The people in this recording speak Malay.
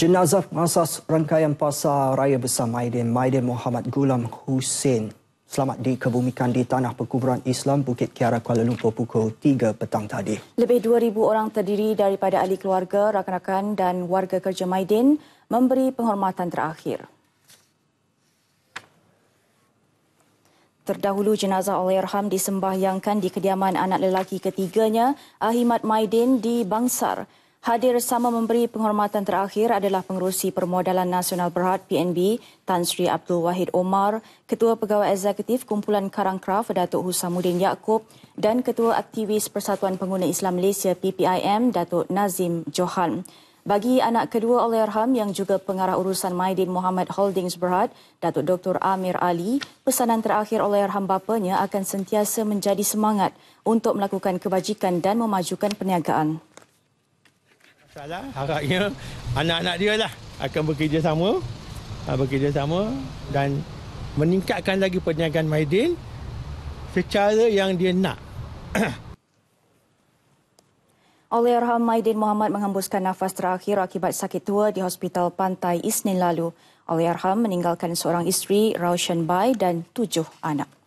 Jenazah pengasas rangkaian pasar raya besar Maidin, Maidin Muhammad Gulam Hussein selamat dikebumikan di Tanah Perkuburan Islam Bukit Kiara Kuala Lumpur pukul 3 petang tadi. Lebih 2,000 orang terdiri daripada ahli keluarga, rakan-rakan dan warga kerja Maidin memberi penghormatan terakhir. Terdahulu jenazah Allahyarham disembahyangkan di kediaman anak lelaki ketiganya, Ahimat Maidin di Bangsar. Hadir sama memberi penghormatan terakhir adalah Pengerusi Permodalan Nasional Berhad PNB Tan Sri Abdul Wahid Omar, Ketua Pegawai Eksekutif Kumpulan Karang Kraf Datuk Husamuddin Yaakob dan Ketua Aktivis Persatuan Pengguna Islam Malaysia PPIM Datuk Nazim Johan. Bagi anak kedua oleh Arham yang juga pengarah urusan Maidin Muhammad Holdings Berhad, Datuk Dr. Amir Ali, pesanan terakhir oleh Arham bapanya akan sentiasa menjadi semangat untuk melakukan kebajikan dan memajukan perniagaan. Salah harapnya anak-anak dia lah akan bekerja sama, ha, bekerja sama dan meningkatkan lagi perniagaan Maidin secara yang dia nak. Oleh Arham Maidin Muhammad menghembuskan nafas terakhir akibat sakit tua di Hospital Pantai Isnin lalu. Oleh Arham meninggalkan seorang isteri, Raushan Bai dan tujuh anak.